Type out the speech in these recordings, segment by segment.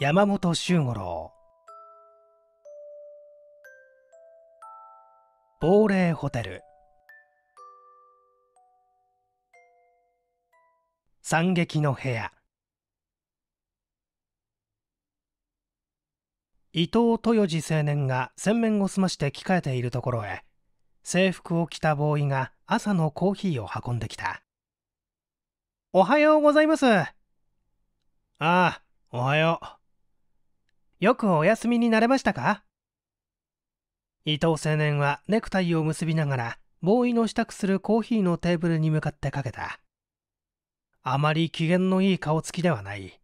山本周五郎亡霊ホテル惨劇の部屋伊藤豊二青年が洗面を済まして着替えているところへ制服を着たボーイが朝のコーヒーを運んできたおはようございますああおはようよくお休みになれましたか伊藤青年はネクタイを結びながら、ボーイの支度するコーヒーのテーブルに向かってかけた。あまり機嫌のいい顔つきではない。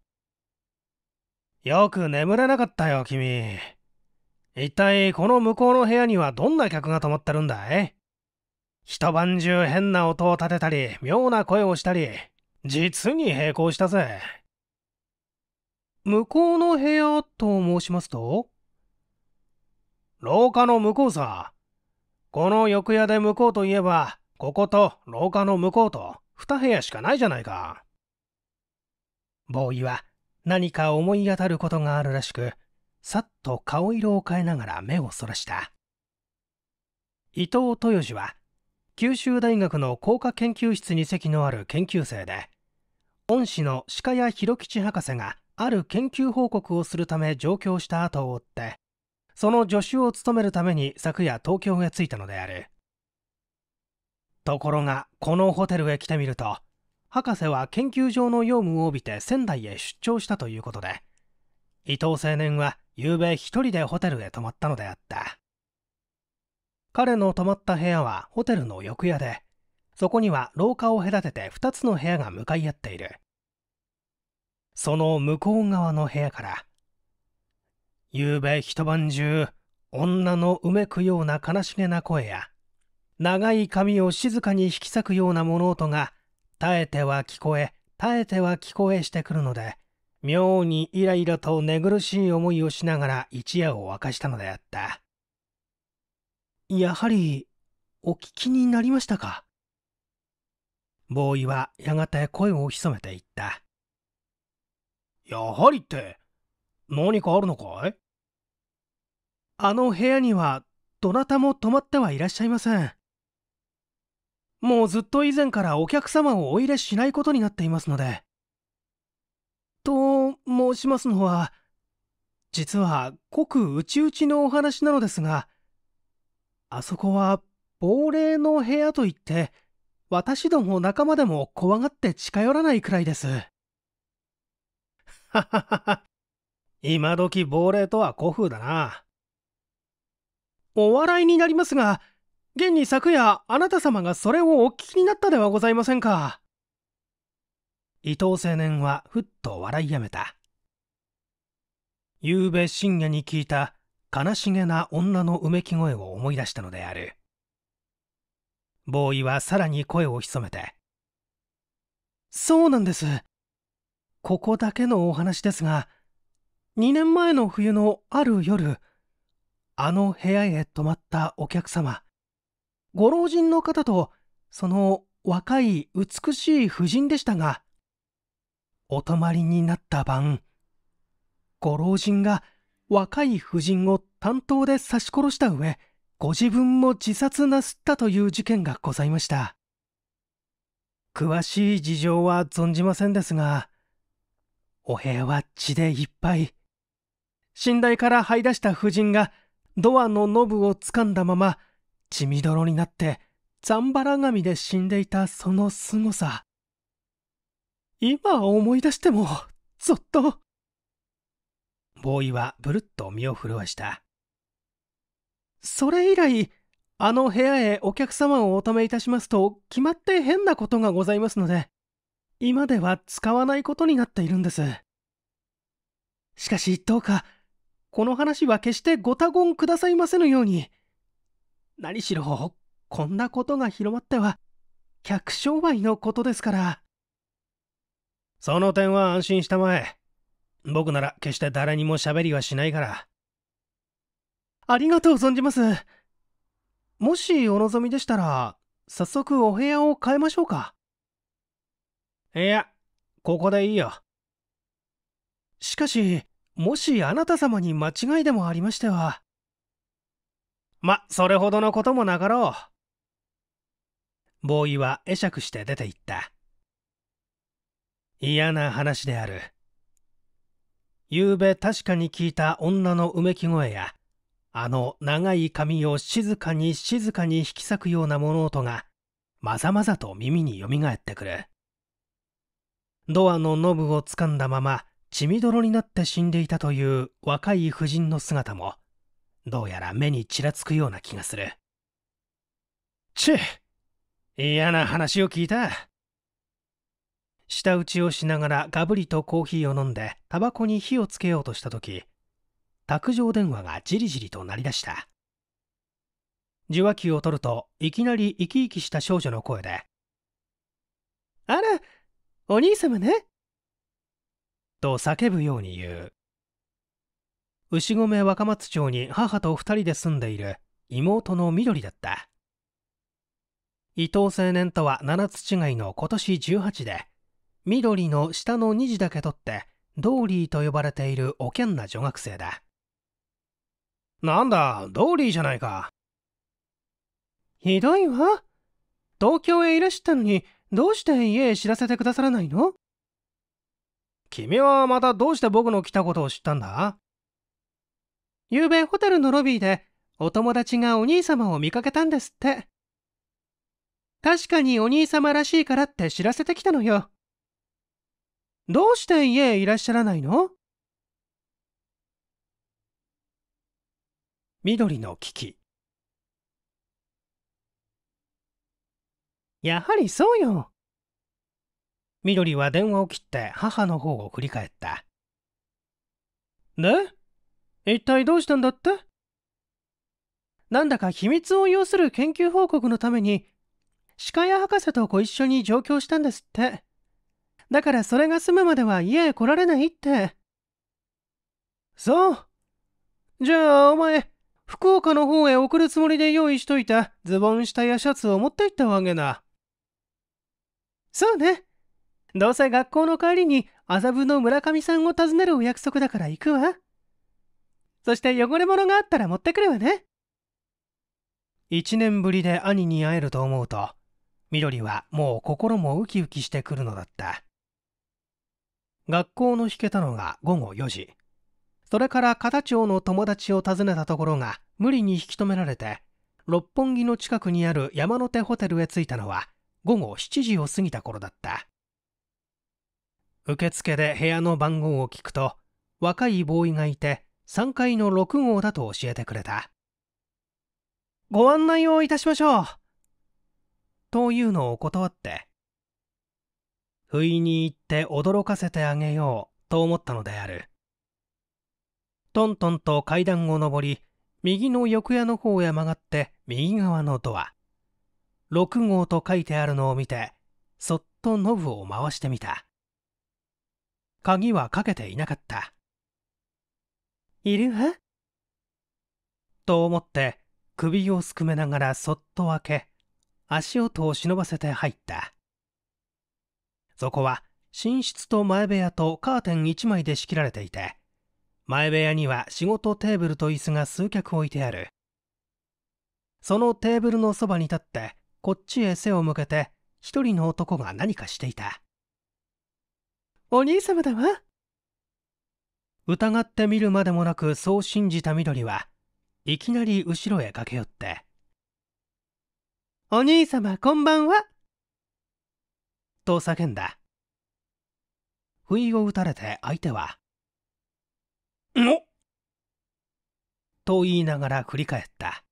よく眠れなかったよ、君。一体この向こうの部屋にはどんな客が泊まってるんだい一晩中変な音を立てたり、妙な声をしたり、実に並行したぜ。向こうの部屋と申しますと廊下の向こうさ。この翌屋で向こうといえば、ここと廊下の向こうと2部屋しかないじゃないか。ボーイは何か思い当たることがあるらしく、さっと顔色を変えながら目をそらした。伊藤豊二は、九州大学の工科研究室に席のある研究生で、恩師の鹿屋博吉博士がある研究報告をするため上京した後を追ってその助手を務めるために昨夜東京へ着いたのであるところがこのホテルへ来てみると博士は研究上の用務を帯びて仙台へ出張したということで伊藤青年は夕べ一人でホテルへ泊まったのであった彼の泊まった部屋はホテルの翌夜でそこには廊下を隔てて2つの部屋が向かい合っているその向こう側の部屋から昨べ一晩中女のうめくような悲しげな声や長い髪を静かに引き裂くような物音が絶えては聞こえ耐えては聞こえしてくるので妙にイライラと寝苦しい思いをしながら一夜を明かしたのであったやはりお聞きになりましたかボーイはやがて声を潜めていったやはりって何かあるのかいあの部屋にはどなたも泊まってはいらっしゃいませんもうずっと以前からお客様をお入れしないことになっていますのでと申しますのは実はごく内々のお話なのですがあそこは亡霊の部屋といって私ども仲間でも怖がって近寄らないくらいです。ははは今時亡霊とは古風だな。お笑いになりますが、現に昨夜あなた様がそれをお聞きになったではございませんか。伊藤青年はふっと笑いやめた。夕べ深夜に聞いた悲しげな女のうめき声を思い出したのである。ボーイはさらに声を潜めて。そうなんです。ここだけのお話ですが2年前の冬のある夜あの部屋へ泊まったお客様ご老人の方とその若い美しい婦人でしたがお泊まりになった晩ご老人が若い婦人を担当で刺し殺した上ご自分も自殺なすったという事件がございました詳しい事情は存じませんですがお部屋は血でいっぱい。寝台から這い出した婦人がドアのノブを掴んだまま血みどろになってザンバラ紙で死んでいたその凄さ。今思い出しても、ぞっと。ボーイはぶるっと身を震わした。それ以来、あの部屋へお客様をお止めいたしますと、決まって変なことがございますので、今では使わないことになっているんですしかしどうかこの話は決してご多言くださいませぬように何しろこんなことが広まっては客商売のことですからその点は安心したまえ僕なら決して誰にも喋りはしないからありがとう存じますもしお望みでしたら早速お部屋を変えましょうかいやここでいいよしかしもしあなた様に間違いでもありましてはまそれほどのこともなかろうボーイは会釈して出て行った嫌な話である昨べ確かに聞いた女のうめき声やあの長い髪を静かに静かに引き裂くような物音がまざまざと耳によみがえってくるドアのノブを掴んだまま血みどろになって死んでいたという若い婦人の姿もどうやら目にちらつくような気がするチッ嫌な話を聞いた舌打ちをしながらガブリとコーヒーを飲んでタバコに火をつけようとした時卓上電話がじりじりと鳴り出した受話器を取るといきなり生き生きした少女の声で「あらお兄様ね。と叫ぶように言う。牛込若松町に母と二人で住んでいる妹の緑だった。伊藤青年とは七つ違いの今年18で、緑の下の2時だけ取って、ドーリーと呼ばれているおけんな女学生だ。なんだ、ドーリーじゃないか。ひどいわ。東京へいらしたのに、どうして家へ知らせてくださらないの君はまたどうして僕の来たことを知ったんだ昨べホテルのロビーでお友達がお兄様を見かけたんですって。確かにお兄様らしいからって知らせてきたのよ。どうして家へいらっしゃらないの緑の危機やはりそうよ。緑は電話を切って母の方を振り返った。で一体どうしたんだってなんだか秘密を要する研究報告のために、鹿屋博士とご一緒に上京したんですって。だからそれが済むまでは家へ来られないって。そう。じゃあお前、福岡の方へ送るつもりで用意しといたズボン下やシャツを持って行ったわけだ。そうね。どうせ学校の帰りに麻布の村上さんを訪ねるお約束だから行くわ。そして汚れ物があったら持ってくるわね。一年ぶりで兄に会えると思うと、緑はもう心もウキウキしてくるのだった。学校の引けたのが午後4時。それから片町の友達を訪ねたところが無理に引き止められて、六本木の近くにある山の手ホテルへ着いたのは午後7時を過ぎた頃だった受付で部屋の番号を聞くと若いボーイがいて3階の6号だと教えてくれたご案内をいたしましょうというのを断って不意に行って驚かせてあげようと思ったのであるトントンと階段を上り右の横屋の方へ曲がって右側のドア6号と書いてあるのを見てそっとノブを回してみた鍵はかけていなかったいるわと思って首をすくめながらそっと開け足音を忍ばせて入ったそこは寝室と前部屋とカーテン1枚で仕切られていて前部屋には仕事テーブルと椅子が数脚置いてあるそのテーブルのそばに立ってこっちへ背を向けて一人の男が何かしていたお兄様だわ疑ってみるまでもなくそう信じた緑はいきなり後ろへ駆け寄って「お兄様こんばんは」と叫んだ不意を打たれて相手は「っ!」と言いながら振り返った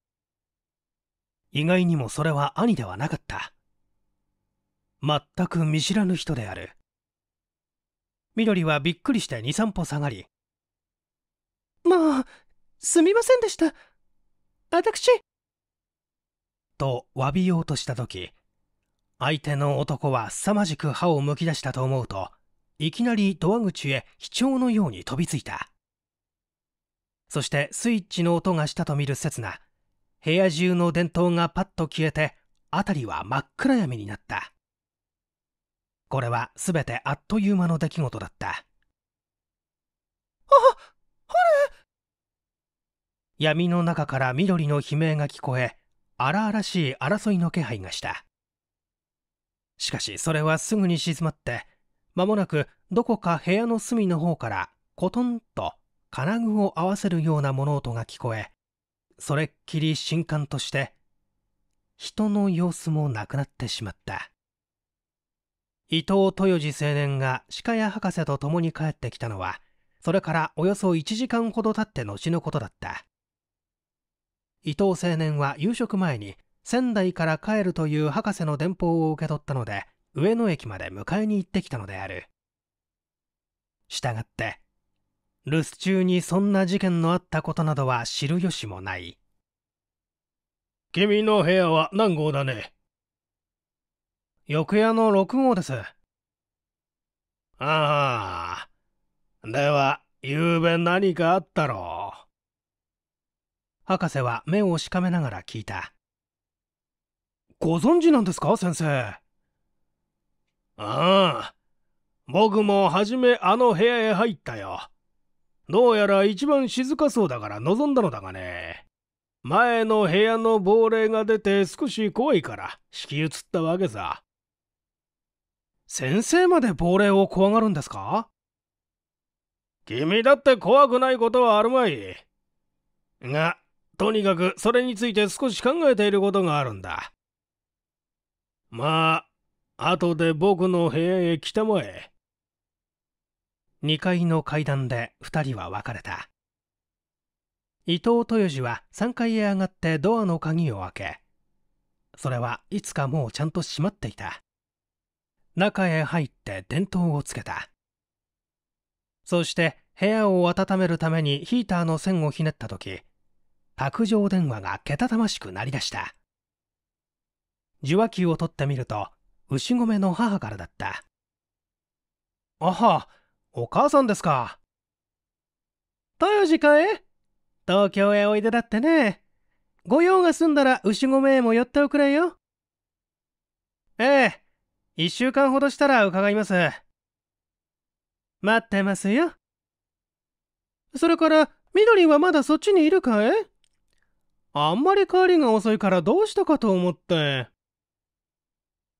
意外にもそれは兄ではなかった全く見知らぬ人である緑はびっくりして23歩下がりまあすみませんでした私と詫びようとした時相手の男は凄まじく歯をむき出したと思うといきなりドア口へ卑怯のように飛びついたそしてスイッチの音がしたと見る刹那部屋中の電灯がパッと消えて辺りは真っ暗闇になったこれは全てあっという間の出来事だったああれ闇の中から緑の悲鳴が聞こえ荒々しい争いの気配がしたしかしそれはすぐに静まって間もなくどこか部屋の隅の方からコトンと金具を合わせるような物音が聞こえそれっきり新刊として人の様子もなくなってしまった伊藤豊次青年が鹿屋博士と共に帰ってきたのはそれからおよそ1時間ほど経って後のことだった伊藤青年は夕食前に仙台から帰るという博士の電報を受け取ったので上野駅まで迎えに行ってきたのである従って留守中にそんな事件のあったことなどは知る由もない君の部屋は何号だね翌夜の6号ですああでは昨べ何かあったろう博士は目をしかめながら聞いたご存知なんですか先生ああ僕も初めあの部屋へ入ったよどうやら一番静かそうだから望んだのだがね。前の部屋の亡霊が出て少し怖いから敷き移ったわけさ。先生まで亡霊を怖がるんですか君だって怖くないことはあるまい。が、とにかくそれについて少し考えていることがあるんだ。まあ、後で僕の部屋へ来たまえ。2階の階段で2人は別れた伊藤豊二は3階へ上がってドアの鍵を開けそれはいつかもうちゃんと閉まっていた中へ入って電灯をつけたそして部屋を温めるためにヒーターの線をひねった時卓上電話がけたたましく鳴り出した受話器を取ってみると牛込の母からだったあはお母さんですか。豊治かえ東京へおいでだってね。御用が済んだら牛込へも寄っておくれよ。ええ、一週間ほどしたら伺います。待ってますよ。それから、みどりはまだそっちにいるかいあんまり帰りが遅いからどうしたかと思って。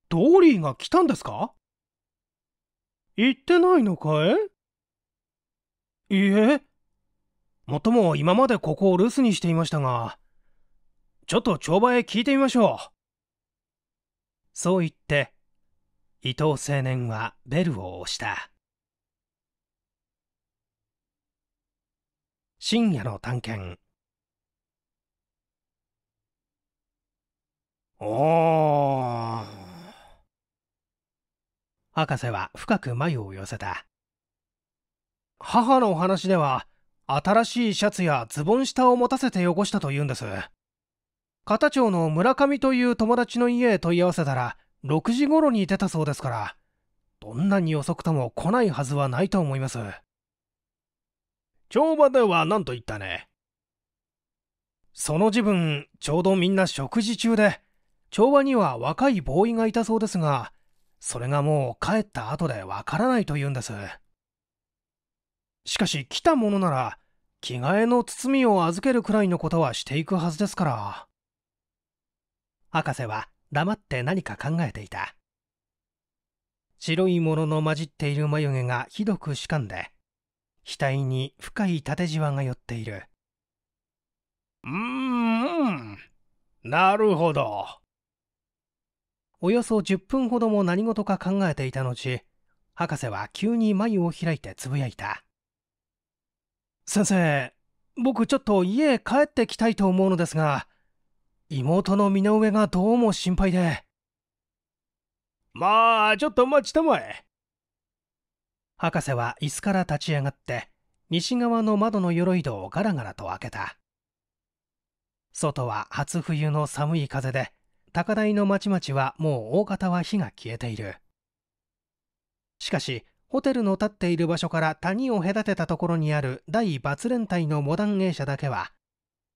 ドーリーが来たんですか行ってないのかいいえ。もとも今までここを留守にしていましたが、ちょっと帳場へ聞いてみましょう。そう言って、伊藤青年はベルを押した。深夜の探検。おー。博士は深く眉を寄せた母のお話では新しいシャツやズボン下を持たせて汚したと言うんです片町の村上という友達の家へ問い合わせたら6時頃に出たそうですからどんなに遅くとも来ないはずはないと思います帳場では何と言ったねその時分ちょうどみんな食事中で帳場には若いボーイがいたそうですがそれがもう帰った後でわからないと言うんです。しかし来たものなら、着替えの包みを預けるくらいのことはしていくはずですから。博士は黙って何か考えていた。白いものの混じっている眉毛がひどくしかんで、額に深い縦じわが寄っている。うーん、なるほど。およそ10分ほども何事か考えていた後、博士は急に眉を開いてつぶやいた。先生、僕ちょっと家へ帰ってきたいと思うのですが、妹の身の上がどうも心配で。まあ、ちょっと待ちたまえ。博士は椅子から立ち上がって、西側の窓の鎧戸をガラガラと開けた。外は初冬の寒い風で、高台の町々はもう大方は火が消えているしかしホテルの立っている場所から谷を隔てたところにある大抜連隊のモダン芸者だけは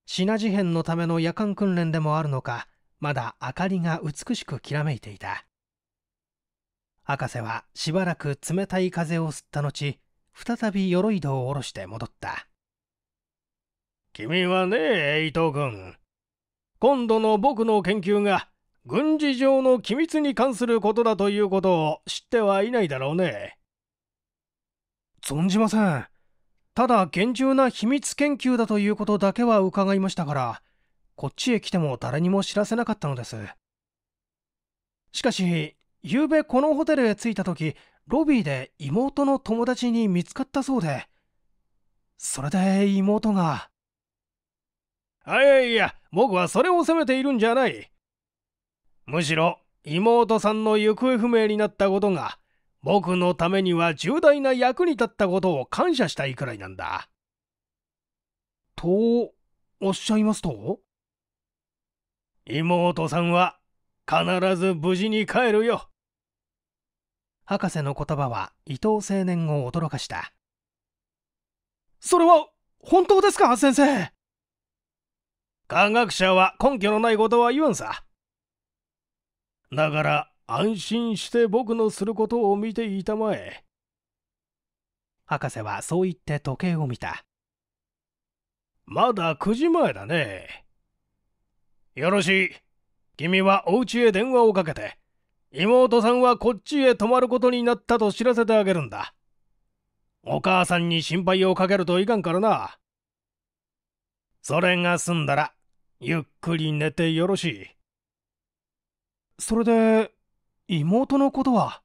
品事変のための夜間訓練でもあるのかまだ明かりが美しくきらめいていた博士はしばらく冷たい風を吸った後再び鎧戸を下ろして戻った君はねえイ君今度の僕の研究が軍事上の機密に関することだということを知ってはいないだろうね。存じません。ただ厳重な秘密研究だということだけは伺いましたから、こっちへ来ても誰にも知らせなかったのです。しかし、昨べこのホテルへ着いた時、ロビーで妹の友達に見つかったそうで、それで妹が。あいやいや、僕はそれを責めているんじゃない。むしろ、妹さんの行方不明になったことが、僕のためには重大な役に立ったことを感謝したいくらいなんだ。と、おっしゃいますと妹さんは、必ず無事に帰るよ。博士の言葉は伊藤青年を驚かした。それは、本当ですか、先生科学者は根拠のないことは言うんさ。だから安心して僕のすることを見ていたまえ。博士はそう言って時計を見た。まだ9時前だね。よろしい。君はお家へ電話をかけて、妹さんはこっちへ泊まることになったと知らせてあげるんだ。お母さんに心配をかけるといかんからな。それが済んだらゆっくり寝てよろしい。それで、妹のことは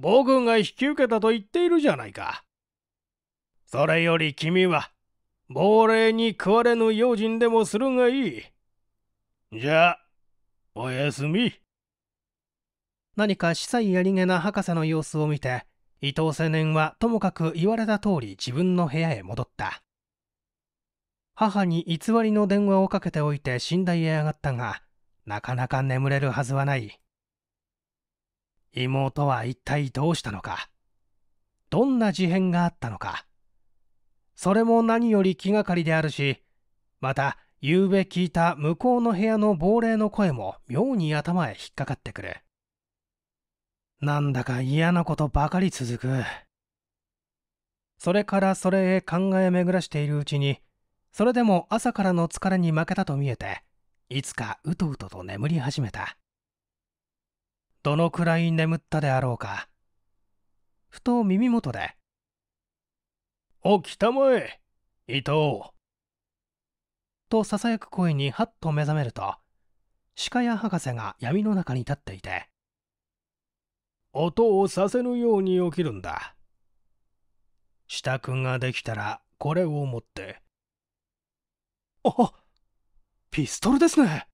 僕が引き受けたと言っているじゃないか。それより君は、亡霊に食われぬ用心でもするがいい。じゃあ、おやすみ。何か司祭やりげな博士の様子を見て、伊藤青年はともかく言われた通り自分の部屋へ戻った。母に偽りの電話をかけておいて寝台へ上がったが、なかなか眠れるはずはない。妹は一体どうしたのか。どんな事変があったのか。それも何より気がかりであるし、また、夕べ聞いた向こうの部屋の亡霊の声も妙に頭へ引っかかってくる。なんだか嫌なことばかり続く。それからそれへ考え巡らしているうちに、それでも朝からの疲れに負けたと見えていつかうとうとと眠り始めたどのくらい眠ったであろうかふと耳元で「起きたまえ伊藤」とささやく声にはっと目覚めると鹿屋博士が闇の中に立っていて音をさせぬように起きるんだ支度ができたらこれを持ってあ、ピストルですね。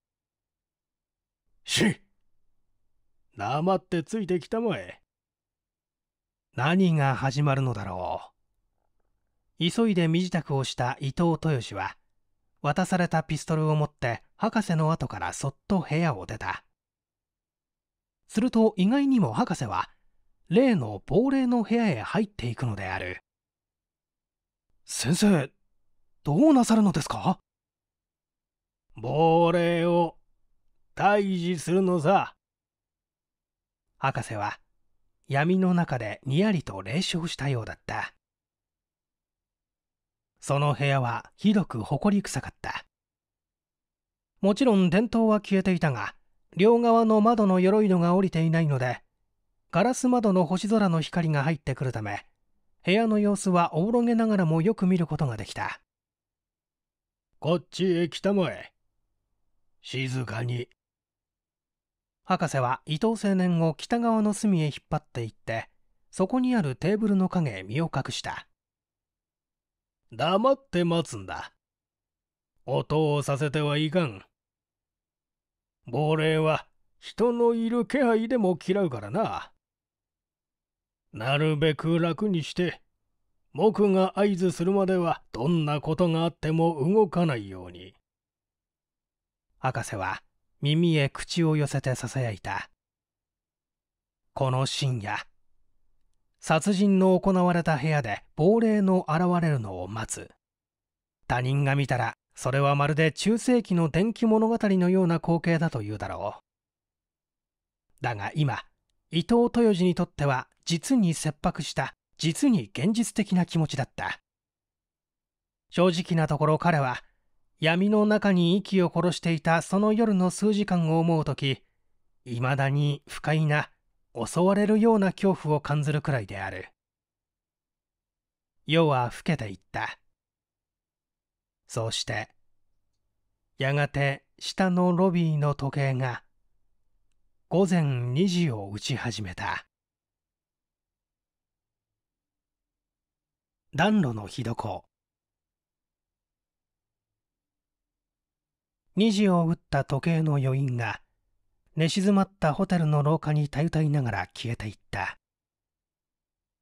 し、なまってついてきたまえ。何が始まるのだろう。急いで身支度をした伊藤豊は、渡されたピストルを持って博士の後からそっと部屋を出た。すると意外にも博士は、例の亡霊の部屋へ入っていくのである。先生、どうなさるのですか亡霊を退治するのさ。博士は闇の中でにやりと冷笑したようだった。その部屋はひどく埃臭かった。もちろん電灯は消えていたが、両側の窓の鎧戸が降りていないので、ガラス窓の星空の光が入ってくるため、部屋の様子はおぼろげながらもよく見ることができた。こっちへ来たまえ。静かに。博士は伊藤青年を北側の隅へ引っ張っていって、そこにあるテーブルの影へ身を隠した。黙って待つんだ。音をさせてはいかん。亡霊は人のいる気配でも嫌うからな。なるべく楽にして、僕が合図するまではどんなことがあっても動かないように。博士は耳へ口を寄せて囁いたこの深夜殺人の行われた部屋で亡霊の現れるのを待つ他人が見たらそれはまるで中世紀の伝記物語のような光景だというだろうだが今伊藤豊二にとっては実に切迫した実に現実的な気持ちだった正直なところ彼は闇の中に息を殺していたその夜の数時間を思う時いまだに不快な襲われるような恐怖を感ずるくらいである夜は更けていったそうしてやがて下のロビーの時計が午前2時を打ち始めた暖炉の火床2時を打った時計の余韻が寝静まったホテルの廊下にたゆたいながら消えていった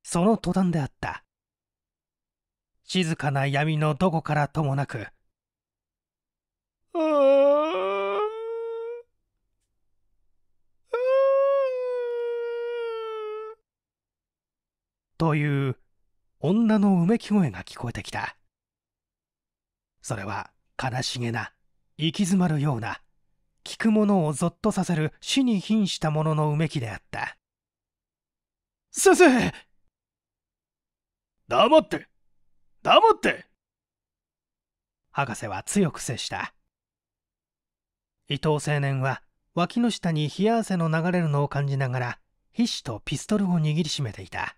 その途端であった静かな闇のどこからともなくという女のうめき声が聞こえてきたそれは悲しげな行き詰まるような聞く者をぞっとさせる死に瀕したもののうめきであった先生黙って黙って博士は強く接した伊藤青年は脇の下に冷や汗の流れるのを感じながら皮脂とピストルを握りしめていた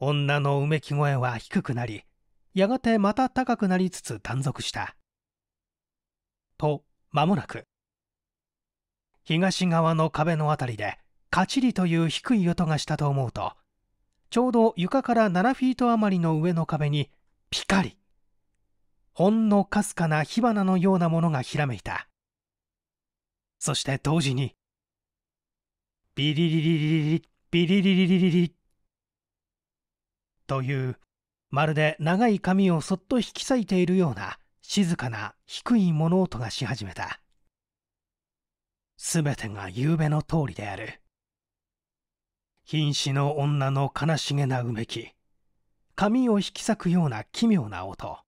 女のうめき声は低くなりやがてまた高くなりつつ断続したと間もなく東側の壁の辺りでカチリという低い音がしたと思うとちょうど床から7フィート余りの上の壁にピカリほんのかすかな火花のようなものがひらめいたそして同時にビリリリリリビリリリリリリというまるで長い髪をそっと引き裂いているような静かな低い物音がし始めた。すべてが夕べの通りである。瀕死の女の悲しげなうめき。髪を引き裂くような奇妙な音。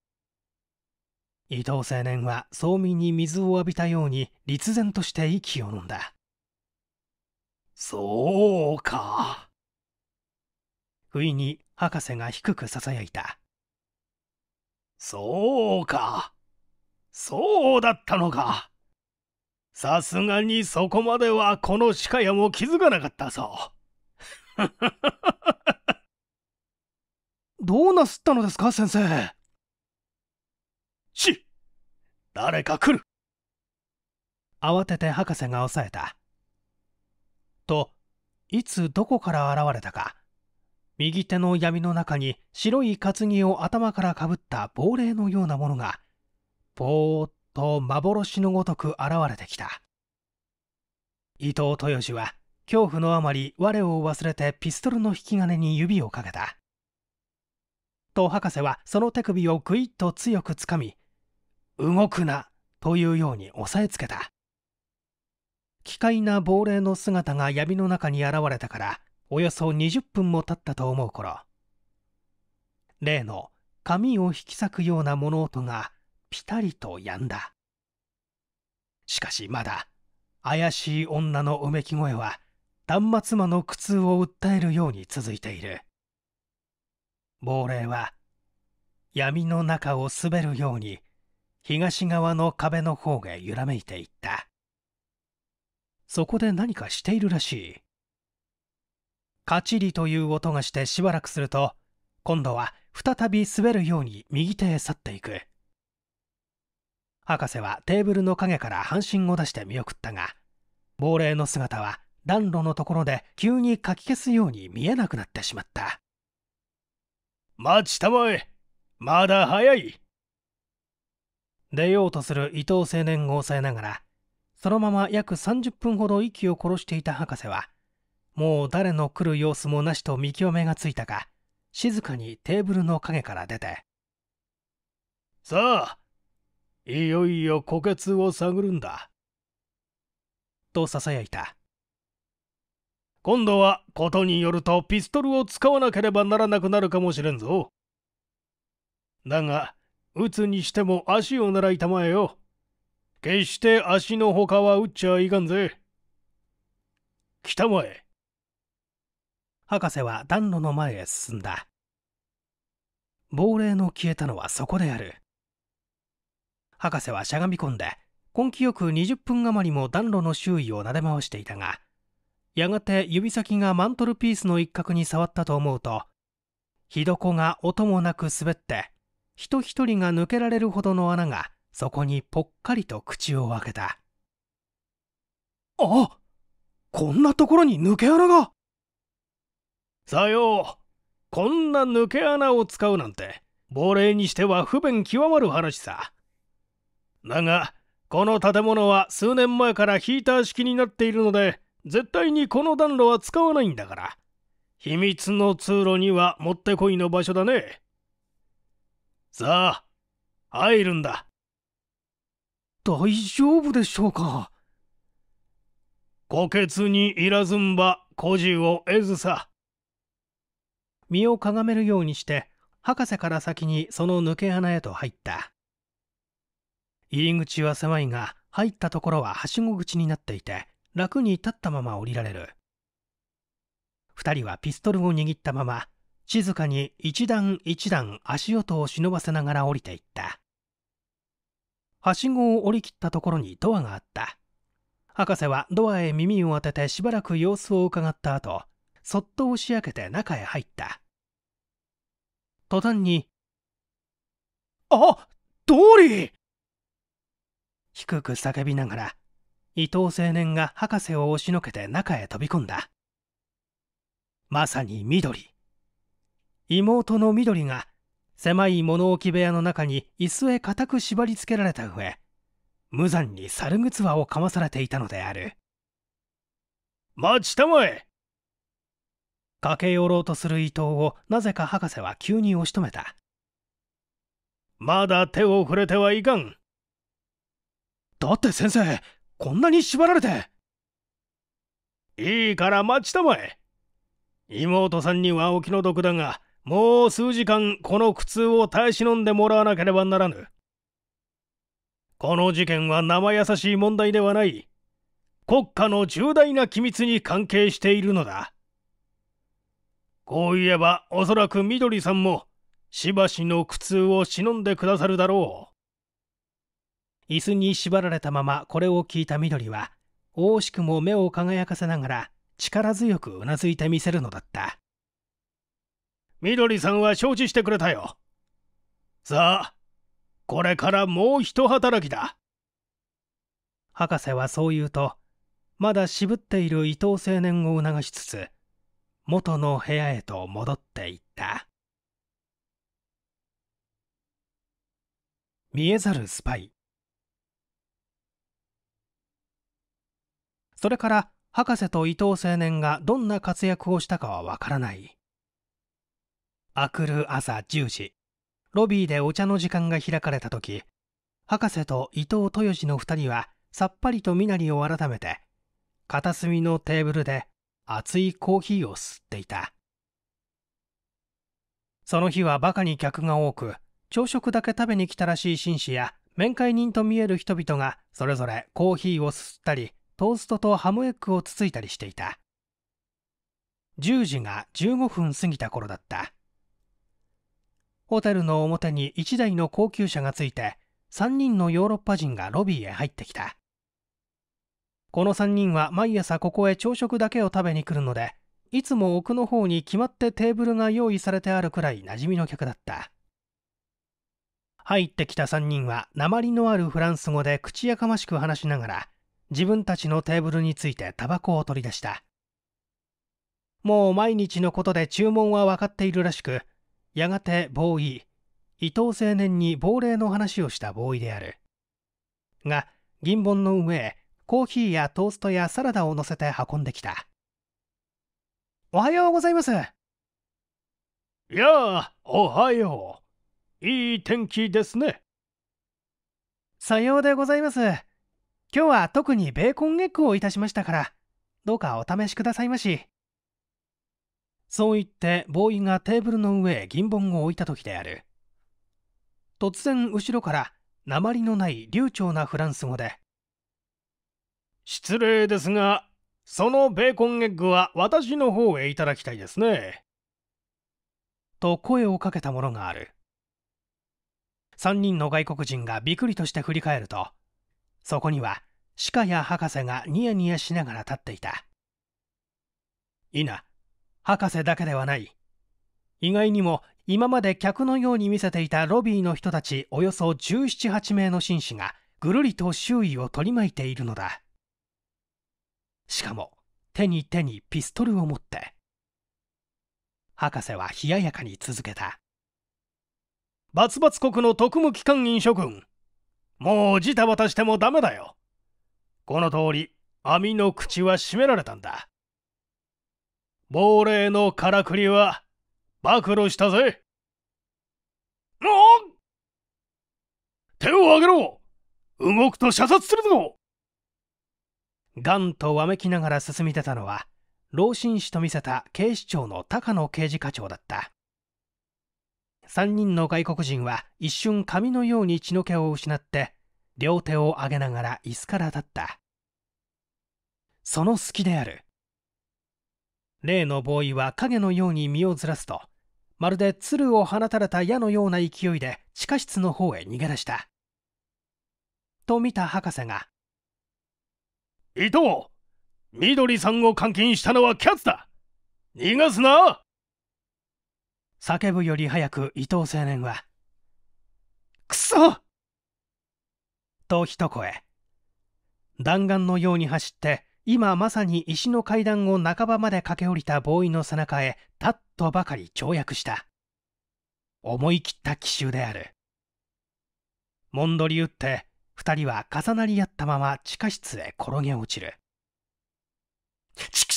伊藤青年は早眠に水を浴びたように立然として息を飲んだ。そうか。不意に博士が低く囁いた。そうか。そうだったのか。さすがにそこまではこの鹿屋も気づかなかったぞ。どうなすったのですか、先生。し誰か来る慌てて博士が抑えた。と、いつどこから現れたか、右手の闇の中に白い担ぎを頭からかぶった亡霊のようなものが、ぼーっと幻のごとく現れてきた。伊藤豊志は、恐怖のあまり我を忘れてピストルの引き金に指をかけた。と博士はその手首をぐいっと強くつかみ、動くなというように押さえつけた。奇怪な亡霊の姿が闇の中に現れたから、およそ20分も経ったと思う頃例の髪を引き裂くような物音がピタリと止んだしかしまだ怪しい女のうめき声は断末魔の苦痛を訴えるように続いている亡霊は闇の中を滑るように東側の壁の方へ揺らめいていったそこで何かしているらしいカチリという音がしてしばらくすると今度は再び滑るように右手へ去っていく博士はテーブルの影から半身を出して見送ったが亡霊の姿は暖炉のところで急にかき消すように見えなくなってしまった待ちたまえまだ早い出ようとする伊藤青年を抑えながらそのまま約30分ほど息を殺していた博士はもう誰の来る様子もなしと見極めがついたが静かにテーブルの陰から出て「さあいよいよ虎穴を探るんだ」とささやいた今度はことによるとピストルを使わなければならなくなるかもしれんぞだが撃つにしても足を狙いたまえよ決して足のほかは撃っちゃいかんぜ来たまえ博士は暖炉の前へ進んだ亡霊の消えたのはそこである博士はしゃがみ込んで根気よく20分余りも暖炉の周囲を撫で回していたがやがて指先がマントルピースの一角に触ったと思うと火床が音もなく滑って人一人が抜けられるほどの穴がそこにぽっかりと口を開けたあこんなところに抜け穴がさよう。こんな抜け穴を使うなんて、亡霊にしては不便極まる話さ。だが、この建物は数年前からヒーター式になっているので、絶対にこの暖炉は使わないんだから。秘密の通路にはもってこいの場所だね。さあ、入るんだ。大丈夫でしょうか虎穴にいらずんば、孤児を得ずさ。身をかがめるようにして博士から先にその抜け穴へと入った入り口は狭いが入ったところははしご口になっていて楽に立ったまま降りられる2人はピストルを握ったまま静かに一段一段足音を忍ばせながら降りていったはしごを降り切ったところにドアがあった博士はドアへ耳を当ててしばらく様子をうかがった後そっと押し開けて中へ入った途端に「あドーリー!」低く叫びながら伊藤青年が博士を押しのけて中へ飛び込んだまさに緑妹の緑が狭い物置部屋の中に椅子へ固く縛り付けられた上無残に猿ぐをかまされていたのである待ちたまえ駆け寄ろうとする伊藤をなぜか博士は急に押し止めたまだ手を触れてはいかんだって先生こんなに縛られていいから待ちたまえ妹さんにはお気の毒だがもう数時間この苦痛を耐え忍んでもらわなければならぬこの事件は生優しい問題ではない国家の重大な機密に関係しているのだこう言えばおそらくみどりさんもしばしの苦痛を忍んでくださるだろう椅子に縛られたままこれを聞いたみどりは惜しくも目を輝かせながら力強くうなずいてみせるのだったみどりさんは承知してくれたよさあこれからもうひ働きだ博士はそう言うとまだ渋っている伊藤青年を促しつつ元の部屋へと戻っていった見えざるスパイそれから博士と伊藤青年がどんな活躍をしたかはわからないあくる朝10時ロビーでお茶の時間が開かれた時博士と伊藤豊二の2人はさっぱりと身なりを改めて片隅のテーブルで熱いコーヒーを吸っていたその日はバカに客が多く朝食だけ食べに来たらしい紳士や面会人と見える人々がそれぞれコーヒーを吸すったりトーストとハムエッグをつついたりしていた10時が15分過ぎた頃だったホテルの表に1台の高級車がついて3人のヨーロッパ人がロビーへ入ってきたこの3人は毎朝ここへ朝食だけを食べに来るのでいつも奥の方に決まってテーブルが用意されてあるくらい馴染みの客だった入ってきた3人は鉛のあるフランス語で口やかましく話しながら自分たちのテーブルについてタバコを取り出したもう毎日のことで注文は分かっているらしくやがてボーイ伊藤青年に亡霊の話をしたボーイであるが銀本の上へコーヒーやトーストやサラダを乗せて運んできたおはようございますやあおはよういい天気ですねさようでございます今日は特にベーコンエッグをいたしましたからどうかお試しくださいましそう言ってボーイがテーブルの上へ銀本を置いた時である突然後ろから鉛のない流暢なフランス語で失礼ですが、そのベーコンエッグは私の方へいただきたいですね。と声をかけたものがある。3人の外国人がびくりとして振り返ると、そこには鹿や博士がニヤニヤしながら立っていた。いな、博士だけではない。意外にも今まで客のように見せていたロビーの人たちおよそ17、8名の紳士がぐるりと周囲を取り巻いているのだ。しかも手に手にピストルを持って博士は冷ややかに続けたバツバツ国の特務機関員諸君もうジタバタしてもダメだよこの通り網の口は閉められたんだ亡霊のからくりは暴露したぜ手を上げろ動くと射殺するぞガンとわめきながら進み出たのは老紳士と見せた警視庁の高野刑事課長だった3人の外国人は一瞬髪のように血の気を失って両手を上げながら椅子から立ったその隙である例のボーイは影のように身をずらすとまるで鶴を放たれた矢のような勢いで地下室の方へ逃げ出したと見た博士が伊藤緑さんを監禁したのはキャツだ逃がすな叫ぶより早く伊藤青年は「くそ!」と一声弾丸のように走って今まさに石の階段を半ばまで駆け下りたボーイの背中へたっとばかり跳躍した思い切った奇襲であるもんどり打って2人は重なり合ったまま地下室へ転げ落ちる。ちく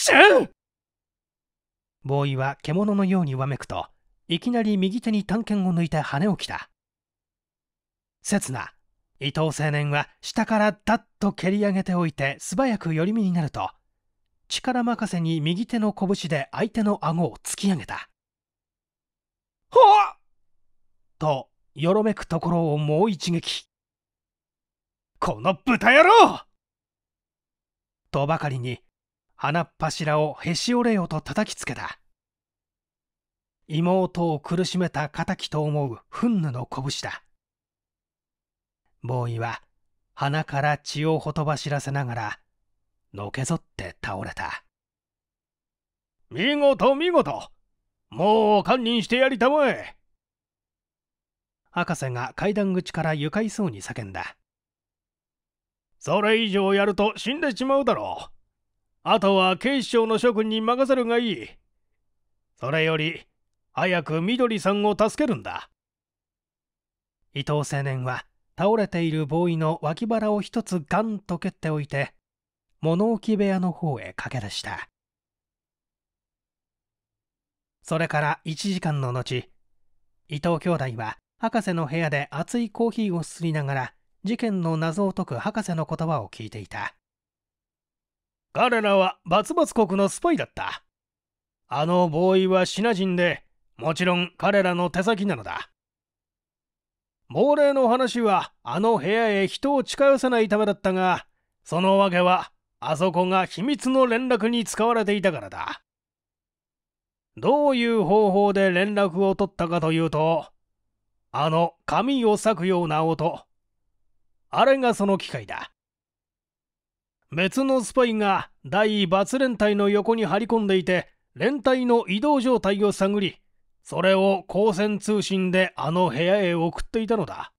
ボーイは獣のようにわめくと、いきなり右手に探検を抜いて羽を着た。刹那、伊藤青年は下からダッと蹴り上げておいて素早く寄り身になると、力任せに右手の拳で相手の顎を突き上げた。はっと、よろめくところをもう一撃。この豚野郎とばかりに花っ柱をへし折れよと叩きつけた妹を苦しめた敵と思う憤怒の拳だボーイは鼻から血をほとばしらせながらのけぞって倒れた見事見事もう堪忍してやりたまえ博士が階段口から愉快そうに叫んだそれ以上やると死んでしまうだろう。あとは警視庁の諸君に任せるがいい。それより、早く緑さんを助けるんだ。伊藤青年は、倒れているボーイの脇腹を一つガンと蹴っておいて、物置部屋の方へ駆け出した。それから1時間の後、伊藤兄弟は博士の部屋で熱いコーヒーをすすりながら事件の謎を解く博士の言葉を聞いていた彼らはバツバツ国のスパイだったあのボーイはシナ人でもちろん彼らの手先なのだ亡霊の話はあの部屋へ人を近寄せないためだったがその訳はあそこが秘密の連絡に使われていたからだどういう方法で連絡を取ったかというとあの紙を裂くような音あれがその機械だ。別のスパイが第罰連隊の横に張り込んでいて、連隊の移動状態を探り、それを光線通信であの部屋へ送っていたのだ。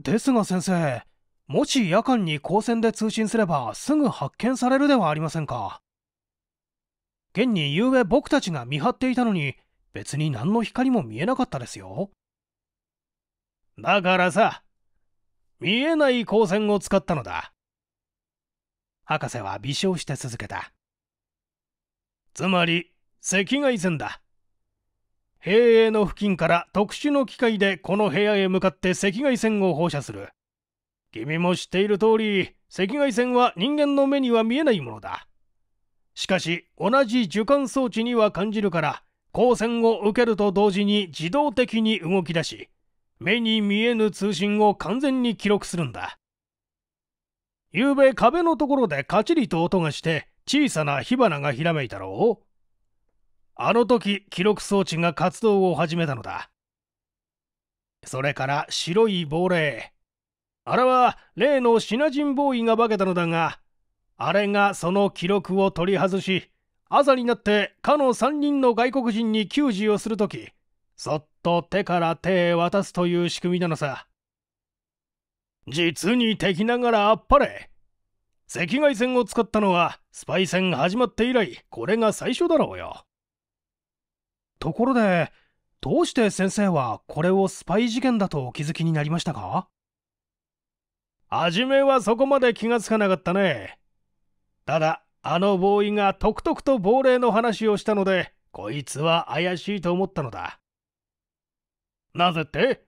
ですが先生、もし夜間に光線で通信すればすぐ発見されるではありませんか。現に夕べ僕たちが見張っていたのに、別に何の光も見えなかったですよ。だからさ、見えない光線を使ったのだ。博士は微笑して続けた。つまり、赤外線だ。兵営の付近から特殊の機械でこの部屋へ向かって赤外線を放射する。君も知っている通り、赤外線は人間の目には見えないものだ。しかし、同じ受感装置には感じるから、光線を受けると同時に自動的に動き出し、目に見えぬ通信を完全に記録するんだ。昨べ壁のところでカチリと音がして小さな火花がひらめいたろうあの時記録装置が活動を始めたのだ。それから白い亡霊。あれは例のシナジンボーイが化けたのだが、あれがその記録を取り外し、朝になってかの3人の外国人に給仕をする時、そっと手から手へ渡すという仕組みなのさ。実に敵ながらあっぱれ赤外線を使ったのはスパイ戦始まって以来これが最初だろうよ。ところでどうして先生はこれをスパイ事件だとお気づきになりましたか初めはそこまで気がつかなかったね。ただあのボーイがとくとくと亡霊の話をしたのでこいつは怪しいと思ったのだ。なぜって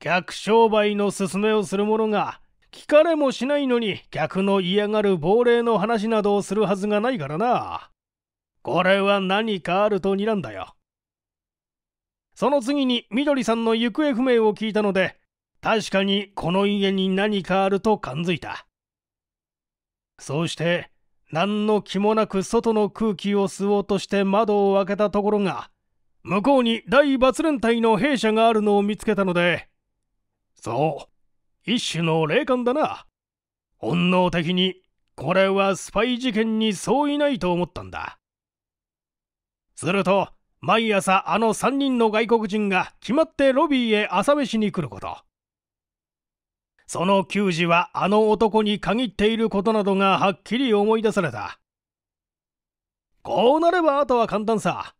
客商売の勧めをする者が聞かれもしないのに客の嫌がる亡霊の話などをするはずがないからな。これは何かあると睨んだよ。その次にみどりさんの行方不明を聞いたので、確かにこの家に何かあると感づいた。そうして、何の気もなく外の空気を吸おうとして窓を開けたところが、向こうに大抜連隊の兵舎があるのを見つけたのでそう一種の霊感だな本能的にこれはスパイ事件に相違ないと思ったんだすると毎朝あの3人の外国人が決まってロビーへ朝飯に来ることその給仕はあの男に限っていることなどがはっきり思い出されたこうなればあとは簡単さ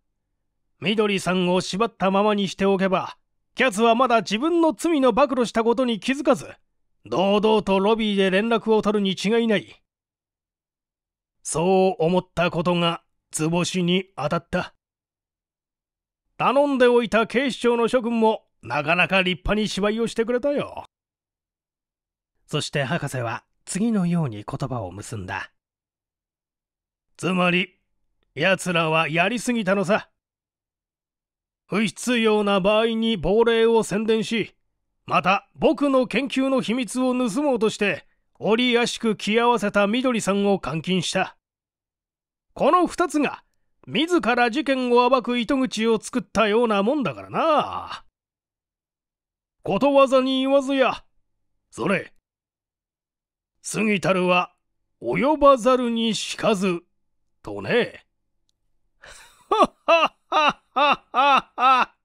緑さんを縛ったままにしておけば、キャツはまだ自分の罪の暴露したことに気づかず、堂々とロビーで連絡を取るに違いない。そう思ったことが、図星に当たった。頼んでおいた警視庁の諸君も、なかなか立派に芝居をしてくれたよ。そして博士は、次のように言葉を結んだ。つまり、奴らはやりすぎたのさ。不必要な場合に亡霊を宣伝し、また僕の研究の秘密を盗もうとして、折りやしく着合わせたみどりさんを監禁した。この二つが、自ら事件を暴く糸口を作ったようなもんだからな。ことわざに言わずや、それ、過ぎたるは及ばざるにしかず、とね。はっはっは ha ha ha